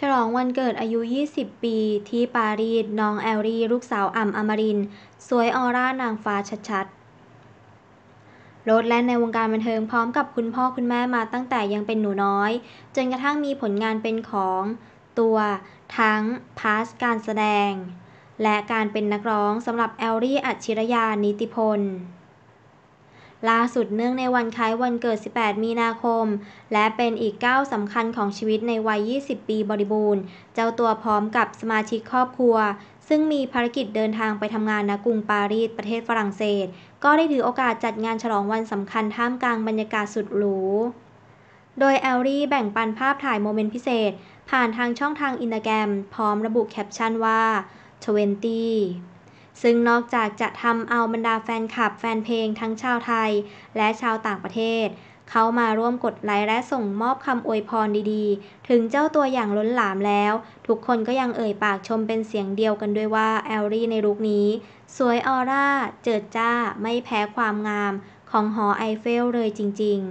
ฉลองวันเกิดอายุ 20 ปีที่ปารีสน้องแอลลี่ลูกสาวอ่ำอมริน สวยออร่านางฟ้าชัดๆโรดแลนในวงการบันเทิงพร้อมกับคุณพ่อคุณแม่มาตั้งแต่ยังเป็นหนูน้อย จนกระทั่งมีผลงานเป็นของ ตัว ทั้ง พาส การแสดง และการเป็นนักร้องสำหรับแอลลี่อัจฉริยานิติพลล่าสุดเนื่องในวันคล้ายวันเกิด 18 มีนาคม และเป็นอีกก้าวสำคัญของชีวิตในวัย 20 ปีบริบูรณ์ เจ้าตัวพร้อมกับสมาชิกครอบครัว ซึ่งมีภารกิจเดินทางไปทำงานณกรุงปารีสประเทศฝรั่งเศส ก็ได้ถือโอกาสจัดงานฉลองวันสำคัญท่ามกลางบรรยากาศสุดหรู โดยแอลลี่แบ่งปันภาพถ่ายโมเมนต์พิเศษผ่านทางช่องทางอินสตาแกรมพร้อมระบุแคปชั่นว่า 20ซึ่งนอกจากจะทำเอาบรรดาแฟนคลับแฟนเพลงทั้งชาวไทยและชาวต่างประเทศ เข้ามาร่วมกดไลค์และส่งมอบคำอวยพรดีๆ ถึงเจ้าตัวอย่างล้นหลามแล้ว ทุกคนก็ยังเอ่ยปากชมเป็นเสียงเดียวกันด้วยว่าแอลลี่ในลุคนี้ สวยออร่าเจิดจ้าไม่แพ้ความงาม ของหอไอเฟลเลยจริงๆ